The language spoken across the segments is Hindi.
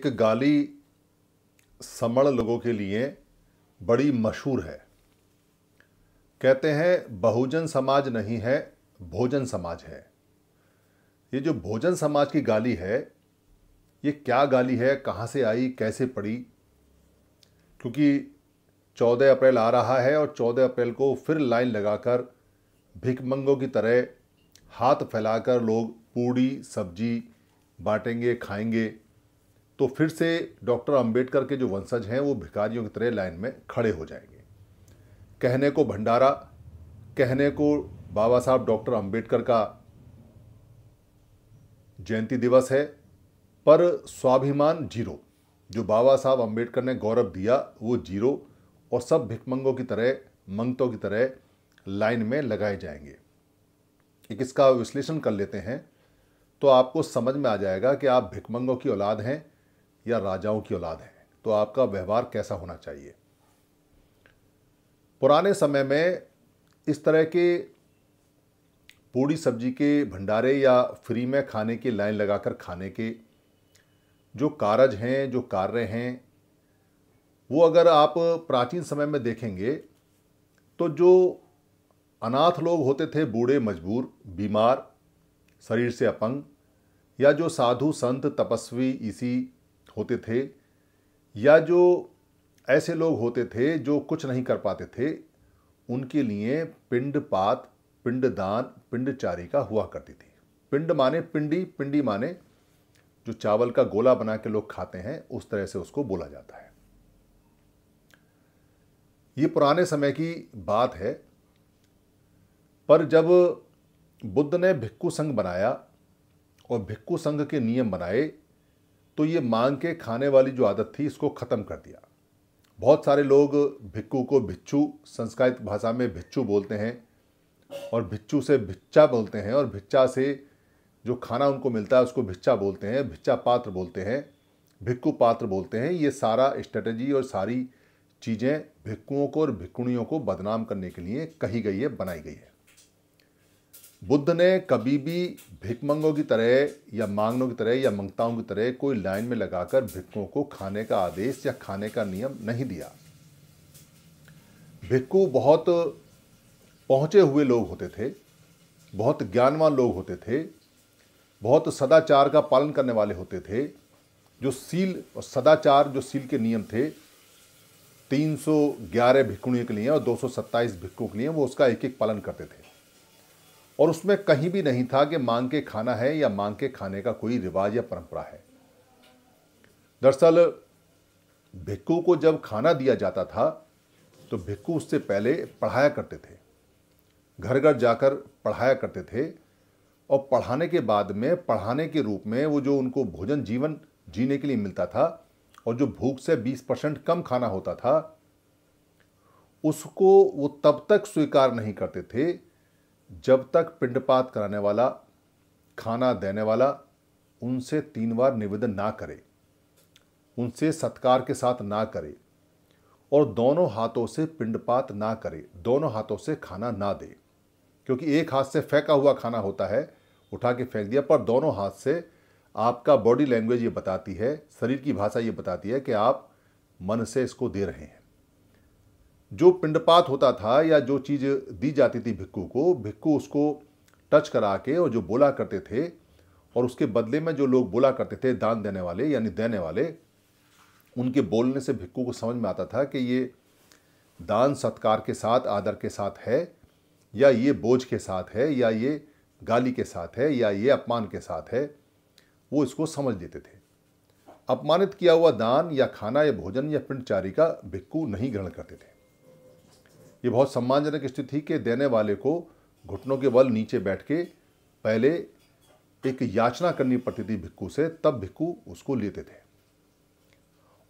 एक गाली समण लोगों के लिए बड़ी मशहूर है कहते हैं बहुजन समाज नहीं है भोजन समाज है ये जो भोजन समाज की गाली है ये क्या गाली है कहाँ से आई कैसे पड़ी क्योंकि 14 अप्रैल आ रहा है और 14 अप्रैल को फिर लाइन लगाकर भिकमंगों की तरह हाथ फैलाकर लोग पूड़ी सब्जी बांटेंगे खाएंगे तो फिर से डॉक्टर अंबेडकर के जो वंशज हैं वो भिखारियों की तरह लाइन में खड़े हो जाएंगे कहने को भंडारा कहने को बाबा साहब डॉक्टर अंबेडकर का जयंती दिवस है पर स्वाभिमान जीरो जो बाबा साहब अंबेडकर ने गौरव दिया वो जीरो और सब भिकमंगों की तरह मंगतों की तरह लाइन में लगाए जाएंगे एक इसका विश्लेषण कर लेते हैं तो आपको समझ में आ जाएगा कि आप भिकमंगों की औलाद हैं या राजाओं की औलाद हैं तो आपका व्यवहार कैसा होना चाहिए पुराने समय में इस तरह के पूड़ी सब्जी के भंडारे या फ्री में खाने की लाइन लगाकर खाने के जो कारज हैं जो कार्य हैं वो अगर आप प्राचीन समय में देखेंगे तो जो अनाथ लोग होते थे बूढ़े मजबूर बीमार शरीर से अपंग या जो साधु संत तपस्वी इसी होते थे या जो ऐसे लोग होते थे जो कुछ नहीं कर पाते थे उनके लिए पिंड पात पिंडदान का हुआ करती थी पिंड माने पिंडी पिंडी माने जो चावल का गोला बना के लोग खाते हैं उस तरह से उसको बोला जाता है ये पुराने समय की बात है पर जब बुद्ध ने भिक्खु संघ बनाया और भिक्खु संघ के नियम बनाए तो ये मांग के खाने वाली जो आदत थी इसको ख़त्म कर दिया बहुत सारे लोग भिक्कू को भिच्छू संस्कृत भाषा में भिच्छू बोलते हैं और भिच्छू से भिच्चा बोलते हैं और भिच्चा से जो खाना उनको मिलता है उसको भिच्चा बोलते हैं भिच्चा पात्र बोलते हैं भिक्कू पात्र बोलते हैं ये सारा स्ट्रेटजी और सारी चीज़ें भिक्कुओं को और भिक्कुणियों को बदनाम करने के लिए कही गई है बनाई गई है बुद्ध ने कभी भी भिकमंगों की तरह या मांगनों की तरह या मंगताओं की तरह कोई लाइन में लगाकर भिक्कों को खाने का आदेश या खाने का नियम नहीं दिया भिक्कू बहुत पहुँचे हुए लोग होते थे बहुत ज्ञानवान लोग होते थे बहुत सदाचार का पालन करने वाले होते थे जो सील और सदाचार जो सील के नियम थे 311 सौ के लिए और 227 भिक्खुओं के लिए वो उसका एक एक पालन करते थे और उसमें कहीं भी नहीं था कि मांग के खाना है या मांग के खाने का कोई रिवाज या परंपरा है दरअसल भिक्कू को जब खाना दिया जाता था तो भिक्कू उससे पहले पढ़ाया करते थे घर घर जाकर पढ़ाया करते थे और पढ़ाने के बाद में पढ़ाने के रूप में वो जो उनको भोजन जीवन जीने के लिए मिलता था और जो भूख से 20 परसेंट कम खाना होता था उसको वो तब तक स्वीकार नहीं करते थे जब तक पिंडपात कराने वाला खाना देने वाला उनसे तीन बार निवेदन ना करे उनसे सत्कार के साथ ना करे और दोनों हाथों से पिंडपात ना करे दोनों हाथों से खाना ना दे क्योंकि एक हाथ से फेंका हुआ खाना होता है उठा के फेंक दिया पर दोनों हाथ से आपका बॉडी लैंग्वेज ये बताती है शरीर की भाषा ये बताती है कि आप मन से इसको दे रहे हैं जो पिंडपात होता था या जो चीज़ दी जाती थी भिक्कू को भिक्कू उसको टच करा के और जो बोला करते थे और उसके बदले में जो लोग बोला करते थे दान देने वाले यानी देने वाले उनके बोलने से भिक्कू को समझ में आता था कि ये दान सत्कार के साथ आदर के साथ है या ये बोझ के साथ है या ये गाली के साथ है या ये अपमान के साथ है वो इसको समझ लेते थे अपमानित किया हुआ दान या खाना या भोजन या पिंडचारी का भिक्कू नहीं ग्रहण करते थे ये बहुत सम्मानजनक स्थिति के देने वाले को घुटनों के बल नीचे बैठ के पहले एक याचना करनी पड़ती थी भिक्कू से तब भिक्कू उसको लेते थे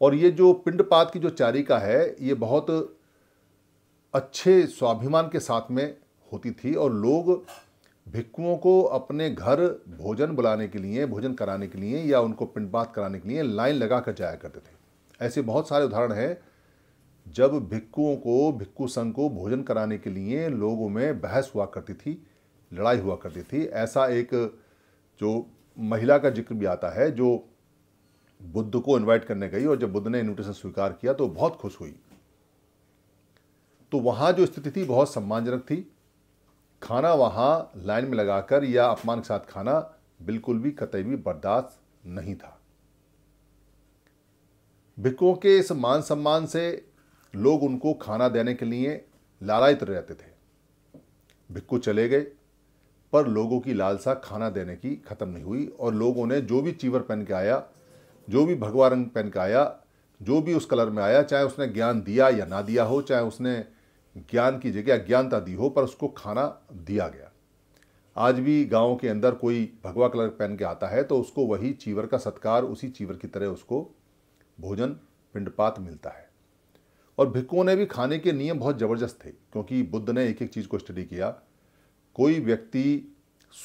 और ये जो पिंडपात की जो चारिका है ये बहुत अच्छे स्वाभिमान के साथ में होती थी और लोग भिक्कुओं को अपने घर भोजन बुलाने के लिए भोजन कराने के लिए या उनको पिंडपात कराने के लिए लाइन लगा कर जाया करते थे ऐसे बहुत सारे उदाहरण हैं जब भिक्कुओं को भिक्कु संघ को भोजन कराने के लिए लोगों में बहस हुआ करती थी लड़ाई हुआ करती थी ऐसा एक जो महिला का जिक्र भी आता है जो बुद्ध को इनवाइट करने गई और जब बुद्ध ने इनविटेशन स्वीकार किया तो बहुत खुश हुई तो वहाँ जो स्थिति थी बहुत सम्मानजनक थी खाना वहाँ लाइन में लगाकर या अपमान के साथ खाना बिल्कुल भी कतई भी बर्दाश्त नहीं था भिक्कुओं के इस मान सम्मान से लोग उनको खाना देने के लिए लालायित रहते थे भिक्कू चले गए पर लोगों की लालसा खाना देने की ख़त्म नहीं हुई और लोगों ने जो भी चीवर पहन के आया जो भी भगवा रंग पहन के आया जो भी उस कलर में आया चाहे उसने ज्ञान दिया या ना दिया हो चाहे उसने ज्ञान की जगह अज्ञानता दी हो पर उसको खाना दिया गया आज भी गाँव के अंदर कोई भगवा कलर पहन के आता है तो उसको वही चीवर का सत्कार उसी चीवर की तरह उसको भोजन पिंडपात मिलता है और भिक्कुओं ने भी खाने के नियम बहुत ज़बरदस्त थे क्योंकि बुद्ध ने एक एक चीज़ को स्टडी किया कोई व्यक्ति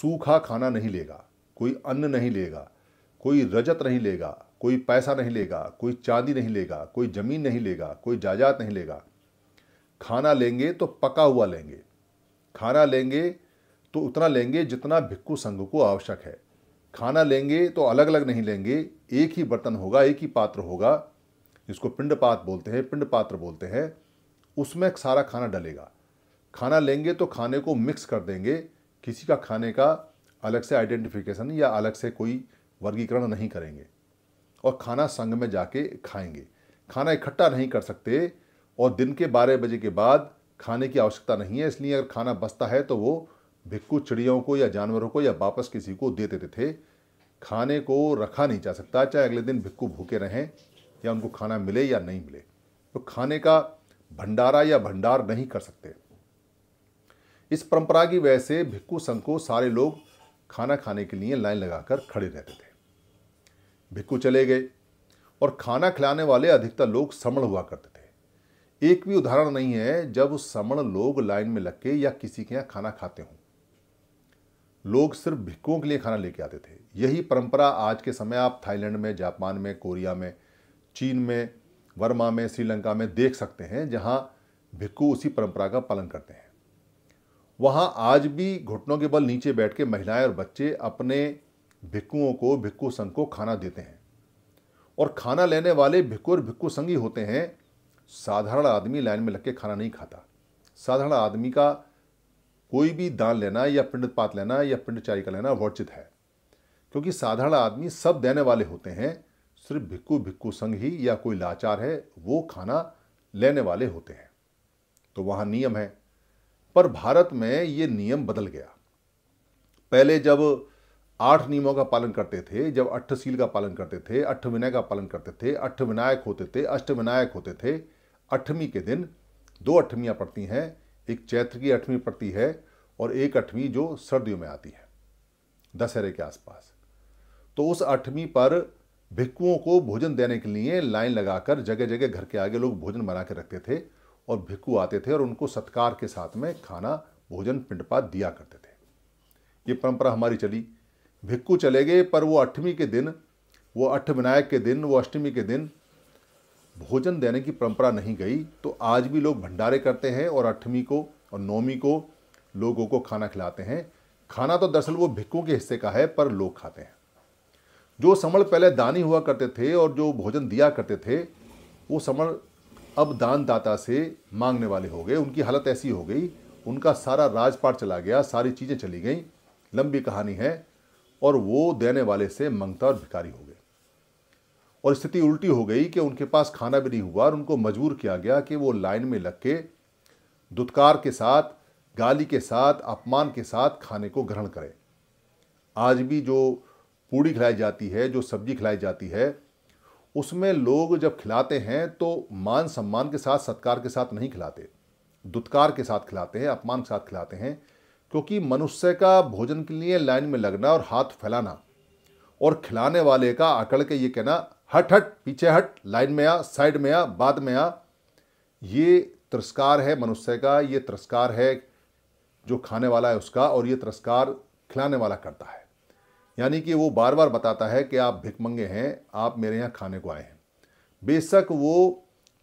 सूखा खाना नहीं लेगा कोई अन्न नहीं लेगा कोई रजत नहीं लेगा कोई पैसा नहीं लेगा कोई चांदी नहीं लेगा कोई ज़मीन नहीं लेगा कोई जायदाद नहीं लेगा खाना लेंगे तो पका हुआ लेंगे खाना लेंगे तो उतना लेंगे जितना भिक्खु संघ को आवश्यक है खाना लेंगे तो अलग अलग नहीं लेंगे एक ही बर्तन होगा एक ही पात्र होगा जिसको पिंडपात बोलते हैं पिंड पात्र बोलते हैं उसमें सारा खाना डलेगा खाना लेंगे तो खाने को मिक्स कर देंगे किसी का खाने का अलग से आइडेंटिफिकेशन या अलग से कोई वर्गीकरण नहीं करेंगे और खाना संग में जाके खाएंगे खाना इकट्ठा नहीं कर सकते और दिन के बारह बजे के बाद खाने की आवश्यकता नहीं है इसलिए अगर खाना बचता है तो वो भिक्कू चिड़ियों को या जानवरों को या वापस किसी को दे देते थे खाने को रखा नहीं जा सकता चाहे अगले दिन भिक्कू भूखे रहें या उनको खाना मिले या नहीं मिले तो खाने का भंडारा या भंडार नहीं कर सकते इस परंपरा की वजह से भिक्खु संघ को सारे लोग खाना खाने के लिए लाइन लगाकर खड़े रहते थे भिक्खु चले गए और खाना खिलाने वाले अधिकतर लोग समण हुआ करते थे एक भी उदाहरण नहीं है जब समण लोग लाइन में लग के या किसी के यहाँ खाना खाते हों लोग सिर्फ भिक्खुओं के लिए खाना लेके आते थे यही परंपरा आज के समय आप थाईलैंड में जापान में कोरिया में चीन में वर्मा में श्रीलंका में देख सकते हैं जहाँ भिक्खु उसी परंपरा का पालन करते हैं वहाँ आज भी घुटनों के बल नीचे बैठ के महिलाएं और बच्चे अपने भिक्खुओं को भिक्खु संघ को खाना देते हैं और खाना लेने वाले भिक्खु और भिक्खु संघ ही होते हैं साधारण आदमी लाइन में लग के खाना नहीं खाता साधारण आदमी का कोई भी दान लेना या पिंड पात लेना या पिंड का लेना वर्जित है क्योंकि साधारण आदमी सब देने वाले होते हैं सिर्फ भिक्कू भिक्कू संघ ही या कोई लाचार है वो खाना लेने वाले होते हैं तो वहां नियम है पर भारत में ये नियम बदल गया पहले जब आठ नियमों का पालन करते थे जब अठ सील का पालन करते थे अठ विनय का पालन करते थे अठ विनायक होते थे अष्ट विनायक होते थे अठवीं के दिन दो अठवियाँ पड़ती हैं एक चैत्र की अठवीं पड़ती है और एक अठवीं जो सर्दियों में आती है दशहरे के आसपास तो उस अठवीं पर भिक्कुओं को भोजन देने के लिए लाइन लगाकर जगह जगह घर के आगे लोग भोजन बना के रखते थे और भिक्कू आते थे और उनको सत्कार के साथ में खाना भोजन पिंडपात दिया करते थे ये परंपरा हमारी चली भिक्कू चले गए पर वो अठवीं के दिन वो अठ विनायक के दिन वो अष्टमी के दिन भोजन देने की परंपरा नहीं गई तो आज भी लोग भंडारे करते हैं और अठवीं को और नौवीं को लोगों को खाना खिलाते हैं खाना तो दरअसल वो भिक्खुओं के हिस्से का है पर लोग खाते हैं जो समण पहले दानी हुआ करते थे और जो भोजन दिया करते थे वो समण अब दानदाता से मांगने वाले हो गए उनकी हालत ऐसी हो गई उनका सारा राजपाट चला गया सारी चीज़ें चली गई लंबी कहानी है और वो देने वाले से मंगता और भिखारी हो गए और स्थिति उल्टी हो गई कि उनके पास खाना भी नहीं हुआ और उनको मजबूर किया गया कि वो लाइन में लग के दुत्कार के साथ गाली के साथ अपमान के साथ खाने को ग्रहण करें आज भी जो पूड़ी खिलाई जाती है जो सब्जी खिलाई जाती है उसमें लोग जब खिलाते हैं तो मान सम्मान के साथ सत्कार के साथ नहीं खिलाते दुत्कार के साथ खिलाते हैं अपमान के साथ खिलाते हैं क्योंकि मनुष्य का भोजन के लिए लाइन में लगना और हाथ फैलाना और खिलाने वाले का अकड़ के ये कहना हट हट पीछे हट लाइन में आ साइड में आ बाद में आ ये तिरस्कार है मनुष्य का ये तिरस्कार है जो खाने वाला है उसका और ये तिरस्कार खिलाने वाला करता है यानी कि वो बार बार बताता है कि आप भिकमंगे हैं आप मेरे यहाँ खाने को आए हैं बेशक वो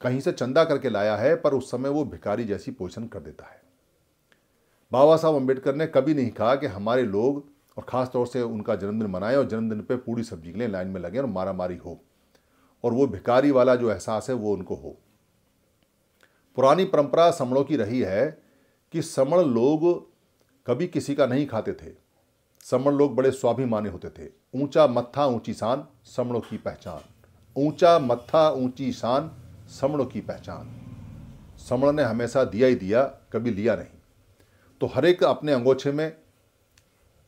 कहीं से चंदा करके लाया है पर उस समय वो भिकारी जैसी पोषण कर देता है बाबा साहब अम्बेडकर ने कभी नहीं कहा कि हमारे लोग और ख़ास तौर से उनका जन्मदिन मनाएं और जन्मदिन पे पूरी सब्जी के लिए लाइन में लगें और मारामारी हो और वो भिकारी वाला जो एहसास है वो उनको हो पुरानी परंपरा समणों की रही है कि समण लोग कभी किसी का नहीं खाते थे समण लोग बड़े स्वाभिमानी होते थे ऊंचा मत्था ऊंची शान समणों की पहचान ऊंचा मत्था ऊंची शान समणों की पहचान समण ने हमेशा दिया ही दिया कभी लिया नहीं तो हर एक अपने अंगोछे में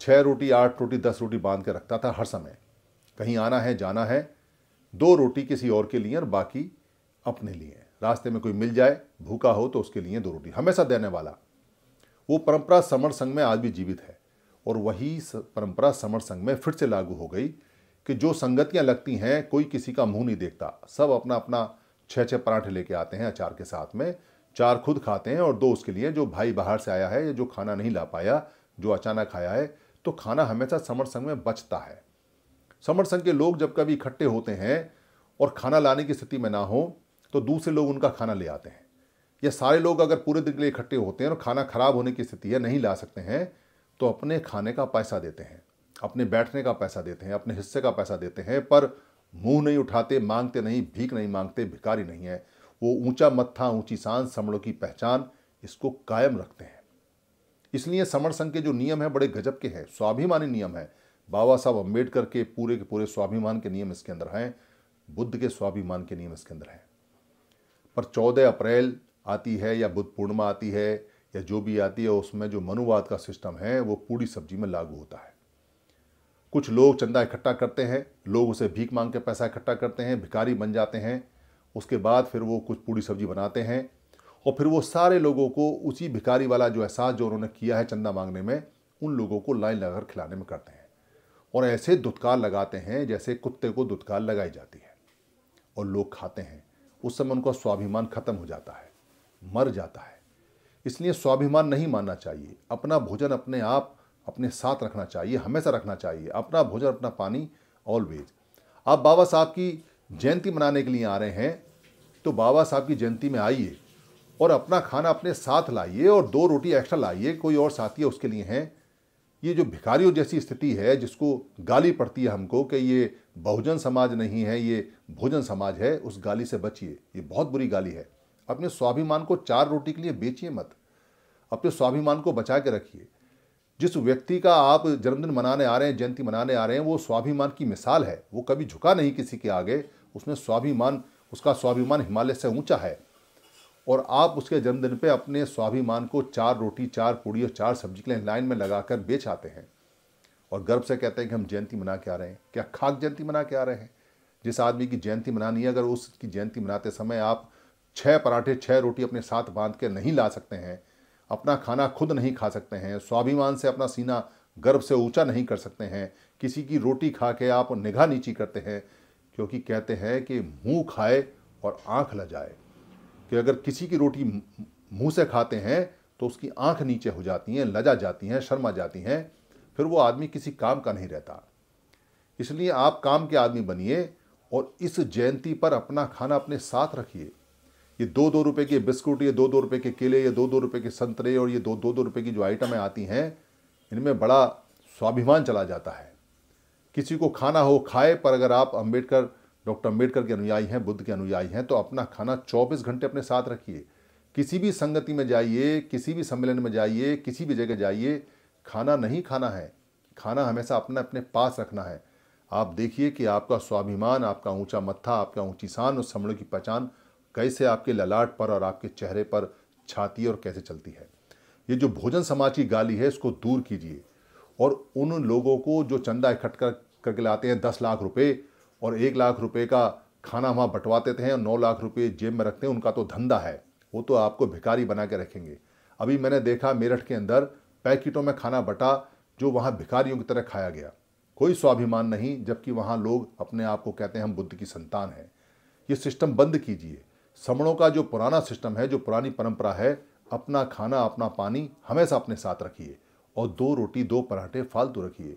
छः रोटी आठ रोटी दस रोटी बांध के रखता था हर समय कहीं आना है जाना है दो रोटी किसी और के लिए और बाकी अपने लिए रास्ते में कोई मिल जाए भूखा हो तो उसके लिए दो रोटी हमेशा देने वाला वो परंपरा समर संघ में आज भी जीवित है और वही परंपरा समर संघ में फिर से लागू हो गई कि जो संगतियां लगती हैं कोई किसी का मुंह नहीं देखता सब अपना अपना छः छः पराठे लेके आते हैं अचार के साथ में चार खुद खाते हैं और दो उसके लिए जो भाई बाहर से आया है या जो खाना नहीं ला पाया जो अचानक खाया है तो खाना हमेशा समर संघ में बचता है समर संघ के लोग जब कभी इकट्ठे होते हैं और खाना लाने की स्थिति में ना हो तो दूसरे लोग उनका खाना ले आते हैं या सारे लोग अगर पूरे दिन के लिए इकट्ठे होते हैं और खाना खराब होने की स्थिति है नहीं ला सकते हैं तो अपने खाने का पैसा देते हैं अपने बैठने का पैसा देते हैं अपने हिस्से का पैसा देते हैं पर मुंह नहीं उठाते मांगते नहीं भीख नहीं मांगते भिकारी नहीं है वो ऊंचा मत्था ऊंची सांस समड़ों की पहचान इसको कायम रखते हैं इसलिए समर संघ के जो नियम हैं बड़े गजब के हैं स्वाभिमानी नियम है बाबा साहब अम्बेडकर के पूरे के पूरे स्वाभिमान के नियम इसके अंदर हैं बुद्ध के स्वाभिमान के नियम इसके अंदर हैं पर चौदह अप्रैल आती है या बुद्ध पूर्णिमा आती है या जो भी आती है उसमें जो मनुवाद का सिस्टम है वो पूरी सब्जी में लागू होता है कुछ लोग चंदा इकट्ठा करते हैं लोग उसे भीख मांग के पैसा इकट्ठा करते हैं भिखारी बन जाते हैं उसके बाद फिर वो कुछ पूरी सब्जी बनाते हैं और फिर वो सारे लोगों को उसी भिखारी वाला जो एहसास जो उन्होंने किया है चंदा मांगने में उन लोगों को लाइन लगाकर खिलाने में करते हैं और ऐसे दुत्कार लगाते हैं जैसे कुत्ते को दुत्कार लगाई जाती है और लोग खाते हैं उस समय उनका स्वाभिमान खत्म हो जाता है मर जाता है इसलिए स्वाभिमान नहीं मानना चाहिए अपना भोजन अपने आप अपने साथ रखना चाहिए हमेशा रखना चाहिए अपना भोजन अपना पानी ऑलवेज आप बाबा साहब की जयंती मनाने के लिए आ रहे हैं तो बाबा साहब की जयंती में आइए और अपना खाना अपने साथ लाइए और दो रोटी एक्स्ट्रा लाइए कोई और साथी उसके लिए हैं ये जो भिखारियों जैसी स्थिति है जिसको गाली पड़ती है हमको कि ये बहुजन समाज नहीं है ये भोजन समाज है उस गाली से बचिए ये बहुत बुरी गाली है अपने स्वाभिमान को चार रोटी के लिए बेचिए मत अपने स्वाभिमान को बचा के रखिए जिस व्यक्ति का आप जन्मदिन मनाने आ रहे हैं जयंती मनाने आ रहे हैं वो स्वाभिमान की मिसाल है वो कभी झुका नहीं किसी के आगे उसने स्वाभिमान उसका स्वाभिमान हिमालय से ऊंचा है और आप उसके जन्मदिन पे अपने स्वाभिमान को चार रोटी चार पूड़ी और चार सब्जी के लिए लाइन में लगाकर बेच आते हैं और गर्व से कहते हैं कि हम जयंती मना के आ रहे हैं क्या खाक जयंती मना के आ रहे हैं जिस आदमी की जयंती मनानी है अगर उसकी जयंती मनाते समय आप छः पराठे छः रोटी अपने साथ बांध के नहीं ला सकते हैं अपना खाना खुद नहीं खा सकते हैं स्वाभिमान से अपना सीना गर्व से ऊंचा नहीं कर सकते हैं किसी की रोटी खा के आप निगाह नीची करते हैं क्योंकि कहते हैं कि मुंह खाए और आंख ल जाए कि अगर किसी की रोटी मुंह से खाते हैं तो उसकी आंख नीचे हो जाती हैं लजा जाती हैं शर्मा जाती हैं फिर वो आदमी किसी काम का नहीं रहता इसलिए आप काम के आदमी बनिए और इस जयंती पर अपना खाना अपने साथ रखिए ये दो दो रुपए के बिस्कुट ये दो दो रुपए के केले ये दो दो रुपए के संतरे और ये दो दो दो रुपए की जो आइटमें आती हैं इनमें बड़ा स्वाभिमान चला जाता है किसी को खाना हो खाए पर अगर आप अम्बेडकर डॉक्टर अम्बेडकर के अनुयायी हैं बुद्ध के अनुयायी हैं तो अपना खाना 24 घंटे अपने साथ रखिए किसी भी संगति में जाइए किसी भी सम्मेलन में जाइए किसी भी जगह जाइए खाना नहीं खाना है खाना हमेशा अपना अपने पास रखना है आप देखिए कि आपका स्वाभिमान आपका ऊंचा मत्था आपका ऊंची शान और समणों की पहचान कैसे आपके ललाट पर और आपके चेहरे पर छाती और कैसे चलती है ये जो भोजन समाज की गाली है इसको दूर कीजिए और उन लोगों को जो चंदा इकट्ठा कर करके लाते हैं दस लाख रुपए और एक लाख रुपए का खाना वहाँ बंटवा देते हैं और नौ लाख रुपए जेब में रखते हैं उनका तो धंधा है वो तो आपको भिखारी बना के रखेंगे अभी मैंने देखा मेरठ के अंदर पैकेटों में खाना बटा जो वहाँ भिखारियों की तरह खाया गया कोई स्वाभिमान नहीं जबकि वहाँ लोग अपने आप को कहते हैं हम बुद्ध की संतान हैं ये सिस्टम बंद कीजिए समणों का जो पुराना सिस्टम है जो पुरानी परंपरा है अपना खाना अपना पानी हमेशा अपने साथ रखिए और दो रोटी दो पराठे फालतू रखिए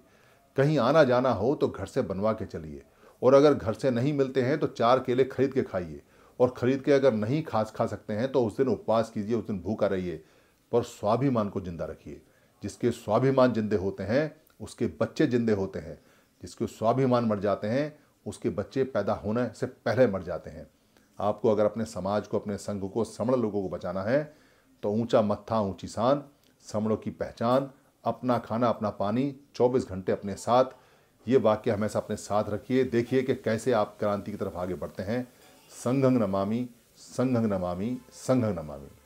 कहीं आना जाना हो तो घर से बनवा के चलिए और अगर घर से नहीं मिलते हैं तो चार केले खरीद के खाइए और ख़रीद के अगर नहीं खास खा सकते हैं तो उस दिन उपवास कीजिए उस दिन भूखा रहिए पर स्वाभिमान को जिंदा रखिए जिसके स्वाभिमान जिंदे होते हैं उसके बच्चे जिंदे होते हैं जिसके स्वाभिमान मर जाते हैं उसके बच्चे पैदा होने से पहले मर जाते हैं आपको अगर अपने समाज को अपने संघ को समण लोगों को बचाना है तो ऊंचा मत्था ऊंची सान समणों की पहचान अपना खाना अपना पानी 24 घंटे अपने साथ ये वाक्य हमेशा अपने साथ रखिए देखिए कि कैसे आप क्रांति की तरफ आगे बढ़ते हैं संघंग नमामि संघंग नमामि संघंग नमामि